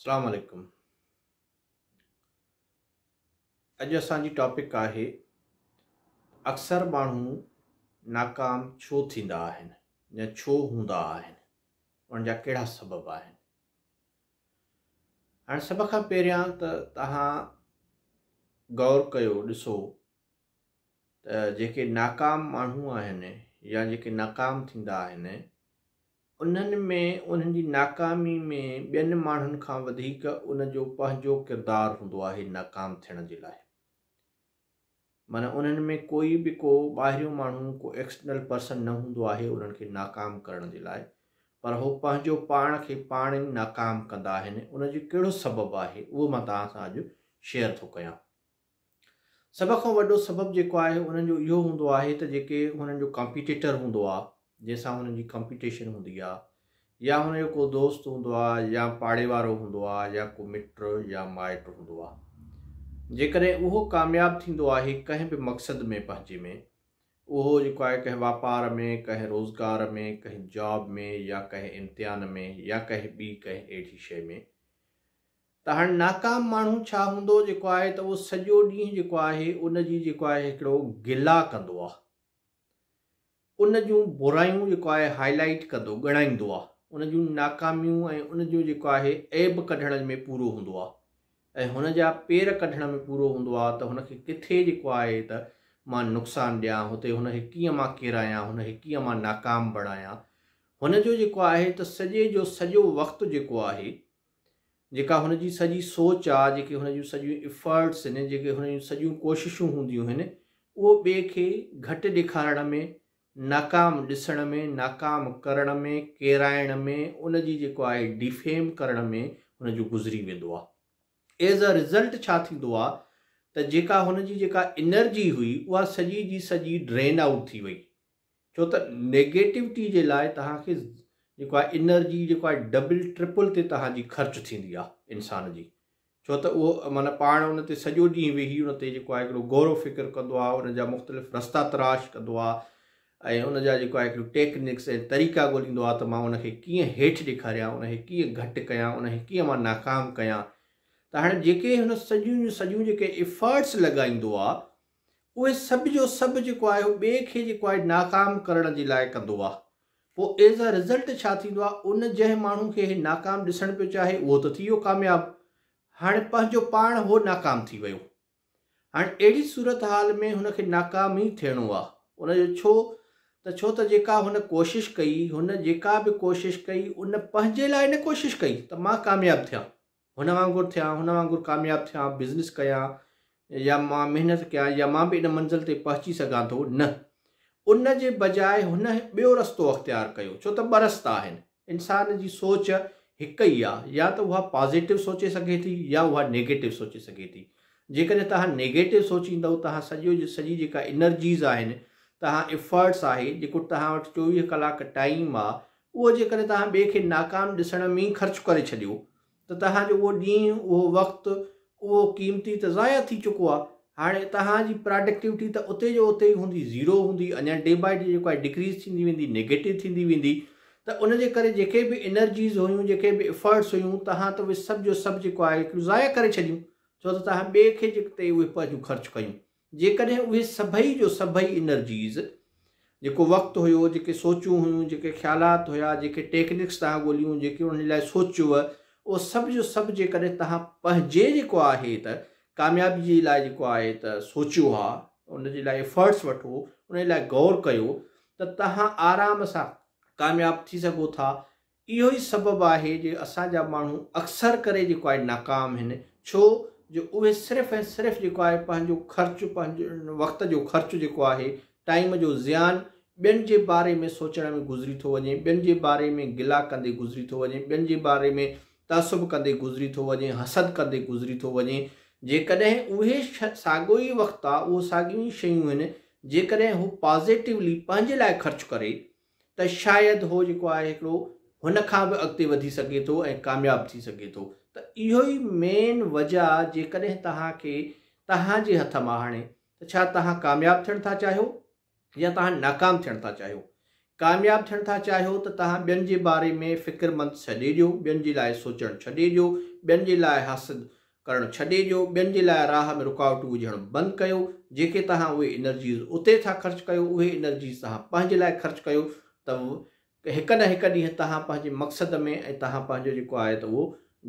सलामकुम अॼु असांजी टॉपिक आहे अक्सर माण्हू नाकाम छो थींदा आहिनि या छो हूंदा आहिनि उन जा कहिड़ा सबब आहिनि हाणे सभ खां पहिरियां त तव्हां ग़ौर कयो ॾिसो त जेके नाकाम माण्हू आहिनि या जेके नाकाम थींदा आहिनि उन्हनि में उन्हनि जी नाकामी में ॿियनि माण्हुनि खां वधीक उनजो पंहिंजो किरदारु हूंदो आहे नाकाम थियण जे लाइ माना उन्हनि में कोई बि को ॿाहिरियों माण्हू को एक्सटर्नल पर्सन न हूंदो आहे उन्हनि खे नाकाम करण जे लाइ पर हू पंहिंजो पाण खे पाण ई नाकाम कंदा आहिनि उन जो कहिड़ो सबबु आहे उहो मां तव्हां सां अॼु शेयर थो कयां सभ खां वॾो सबबु जेको आहे उन्हनि जो इहो हूंदो आहे त जेके हुननि जो कॉम्पिटीटर हूंदो आहे जंहिंसां हुननि जी कंपिटिशन हूंदी आहे या हुनजो को दोस्त हूंदो आहे या पाड़े वारो हूंदो आहे या को मिट या माइट हूंदो आहे जेकॾहिं उहो कामयाबु थींदो आहे कंहिं बि मक़सद में पंहिंजे में उहो जेको आहे कंहिं वापार में कंहिं रोज़गार में कंहिं जॉब में या कंहिं इम्तिहान में या कंहिं ॿी कंहिं अहिड़ी शइ में त हाणे नाकाम माण्हू छा हूंदो जेको आहे त उहो सॼो ॾींहुं जेको आहे उनजी जेको आहे हिकिड़ो गिला कंदो आहे उन जूं बुरायूं जेको आहे हाईलाइट कंदो ॻणाईंदो आहे उन जूं नाकामियूं ऐं उन जो जेको आहे ऐब कढण में पूरो हूंदो आहे ऐं हुन जा पेर कढण में पूरो हूंदो आहे त हुनखे किथे जेको आहे त मां नुक़सानु ॾियां हुते हुनखे कीअं मां किरायां हुनखे कीअं मां नाकाम बणायां हुन जो जेको आहे त सॼे जो सॼो वक़्तु जेको आहे जेका हुन जी सॼी सोच आहे जेके हुन जूं सॼियूं इफर्ट्स आहिनि जेके हुन जूं सॼियूं कोशिशूं हूंदियूं आहिनि उहो ॿिए खे घटि ॾेखारण में नाकाम ॾिसण में नाकाम करण में किराइण में उन जी जेको आहे डिफेम करण में हुन जो गुज़री वेंदो आहे एज़ अ रिज़ल्ट छा थींदो आहे त जेका हुन जी जेका एनर्जी हुई उहा सॼी जी सॼी ड्रेन आउट थी वई छो त नेगेटिविटी जे लाइ तव्हांखे जेको आहे एनर्जी जेको आहे डबल ट्रिपल ते तव्हांजी ख़र्चु थींदी आहे इंसान जी छो त उहो माना पाण उन ते सॼो ॾींहुं वेही उन ते जेको आहे हिकिड़ो गौरव फ़िक्र कंदो आहे जा मुख़्तलिफ़ रस्ता तराश कंदो आहे ऐं उन जा जेको आहे हिकिड़ो टेक्निक्स ऐं तरीक़ा ॻोल्हींदो आहे त मां उनखे कीअं हेठि ॾेखारियां उनखे कीअं घटि कयां उनखे कीअं मां नाकाम कयां त हाणे जेके हुन सॼियूं सॼियूं जेके एफट्स लॻाईंदो आहे उहे सभु जो सभु जेको आहे ॿिए खे जेको आहे नाकाम करण जे लाइ कंदो आहे पोइ एज़ अ रिज़ल्ट छा थींदो आहे उन जंहिं माण्हू खे नाकाम ॾिसणु पियो चाहे उहो त थी वियो कामयाबु हाणे पंहिंजो पाण उहो नाकाम थी वियो हाणे अहिड़ी सूरत हाल में हुनखे नाकाम ई थियणो आहे उनजो छो त छो त जेका हुन कोशिशि कई हुन जेका बि कोशिशि कई उन पंहिंजे लाइ न कोशिशि कई त मां कामयाबु थियां हुन वांगुरु थियां हुन वांगुरु कामयाबु थियां बिज़नेस कयां या मां महिनत कयां या मां बि इन मंज़िल ते पहुची सघां थो न उन जे बजाए हुन ॿियो रस्तो अख़्तियार कयो छो त ॿ रस्ता आहिनि इंसान जी सोच हिकु ई आहे या त उहा पॉज़िटिव सोचे सघे थी या उहा नेगेटिव सोचे सघे थी जेकॾहिं तव्हां नेगेटिव सोचींदव तव्हां सॼो सॼी जेका एनर्जीज़ आहिनि तव्हां एफट्स आहे जेको तव्हां वटि चोवीह कलाक टाइम आहे उहो जेकॾहिं तव्हां ॿिए खे नाकाम ॾिसण में ई ख़र्चु करे छॾियो त तव्हांजो उहो ॾींहुं उहो वक़्तु उहो क़ीमती त ज़ाया थी चुको आहे हाणे तव्हांजी प्रोडक्टिविटी त उते जो उते ई हूंदी ज़ीरो हूंदी अञा डे बाए डे जेको आहे डिक्रीज़ थींदी वेंदी नेगेटिव थींदी वेंदी त उन जे करे जेके बि एनर्जीज़ हुयूं जेके बि एफट्स हुयूं तव्हां त उहे सभु जो सभु जेको आहे ज़ाया करे छॾियूं छो त तव्हां ॿिए खे जेके उहे पंहिंजो ख़र्चु कयूं जेकॾहिं उहे सभई जो सभई एनर्जीस जेको वक़्तु हुयो जेके सोचूं हुयूं जेके ख़्यालात हुया जेके टेक्निक्स तव्हां ॻोल्हियूं जेके उन लाइ सोचियो उहो सभु जो सभु जेकॾहिं तव्हां पंहिंजे जेको आहे त कामयाबी जे लाइ जेको आहे त सोचियो आहे उनजे लाइ एफट्स वठो उन लाइ ग़ौर कयो त तव्हां आराम सां कामयाबु थी सघो था इहो ई सबबु आहे जे असांजा माण्हू अक्सर करे जेको आहे नाकाम आहिनि छो जो उहे सिर्फ़ु ऐं सिर्फ़ु जेको आहे पंहिंजो ख़र्च पंहिंजो वक़्त जो ख़र्च जेको आहे टाइम जो ज़्यान ॿियनि जे बारे में सोचण में गुज़री थो वञे ॿियनि जे बारे में गिला कंदे गुज़री थो वञे ॿियनि जे बारे में तसुब कंदे गुज़री थो वञे हसद कंदे गुज़री थो वञे जेकॾहिं उहे साॻियो ई वक़्ति आहे उहो साॻियूं ई शयूं आहिनि जेकॾहिं हू पॉज़िटिवली पंहिंजे लाइ ख़र्च करे त शायदि उहो जेको आहे हिकिड़ो हुनखां बि अॻिते वधी सघे थो ऐं थी सघे थो त इहो ई मेन वजह जेकॾहिं तव्हांखे तव्हांजे हथ मां आणे त छा तव्हां कामयाबु थियणु था चाहियो या तव्हां नाकाम थियण था चाहियो कामियाबु थियण था चाहियो त तव्हां ॿियनि जे बारे में फ़िक्रमंद छॾे ॾियो ॿियनि जे लाइ सोचणु छॾे ॾियो ॿियनि जे लाइ हासिलु करणु छॾे ॾियो ॿियनि जे लाइ राह में रुकावटूं विझणु बंदि कयो जेके तव्हां उहे एनर्जीस उते था ख़र्चु कयो उहे एनर्जीस तव्हां पंहिंजे लाइ ख़र्चु कयो त हिकु न हिकु ॾींहुं तव्हां पंहिंजे मक़सद में ऐं तव्हां पंहिंजो जेको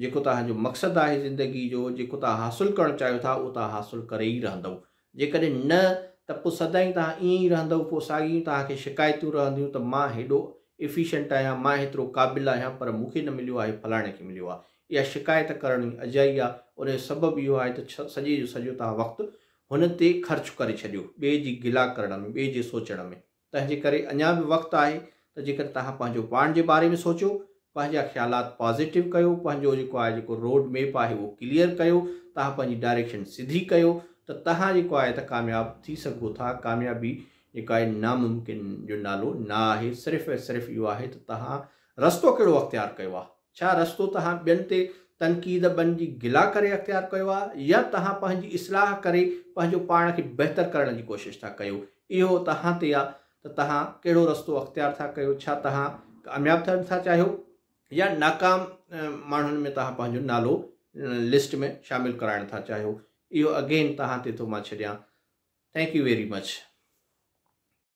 जेको तव्हांजो मक़सदु आहे ज़िंदगी जो जेको तव्हां हासिलु करणु चाहियो था उहो तव्हां हासिलु करे ई रहंदव जेकॾहिं न त पोइ सदाईं तव्हां ईअं ई रहंदव पोइ साॻियूं तव्हांखे शिकायतूं रहंदियूं त मां हेॾो इफ़िशंट आहियां मां हेतिरो क़ाबिलु आहियां पर मूंखे न मिलियो आहे फलाणे खे मिलियो आहे इहा शिकायत करण जी सबबु इहो आहे त सॼे जो सॼो तव्हां वक़्तु हुन ते ख़र्चु करे छॾियो ॿिए जी गिला करण में ॿिए जे सोचण में तंहिंजे करे अञा बि वक़्तु आहे त जेकर तव्हां पंहिंजो पाण जे बारे में सोचियो पंहिंजा ख़्यालात पॉज़िटिव कयो पंहिंजो जेको आहे जेको रोड मेप आहे उहो क्लियर कयो तव्हां पंहिंजी डायरेक्शन सिधी कयो त तव्हां जेको आहे त कामयाबु थी सघो था कामयाबी जेका आहे नामुमकिन जो नालो न आहे सिर्फ़ु ऐं सिर्फ़ु इहो आहे त तव्हां रस्तो कहिड़ो अख़्तियार कयो आहे छा रस्तो तव्हां ॿियनि ते तनक़ीद बनि जी गिला करे अख़्तियार कयो आहे या तव्हां पंहिंजी इस्लाह करे पंहिंजो पाण खे बहितर करण जी कोशिशि था कयो इहो तव्हां ते आहे त तव्हां कहिड़ो रस्तो अख़्तियार था कयो छा तव्हां कामयाबु थियणु था चाहियो या नाकाम माण्हुनि में तव्हां पंहिंजो नालो लिस्ट में शामिलु कराइण था चाहियो इहो अगेन तव्हां ते थो मां छॾियां यू वेरी मच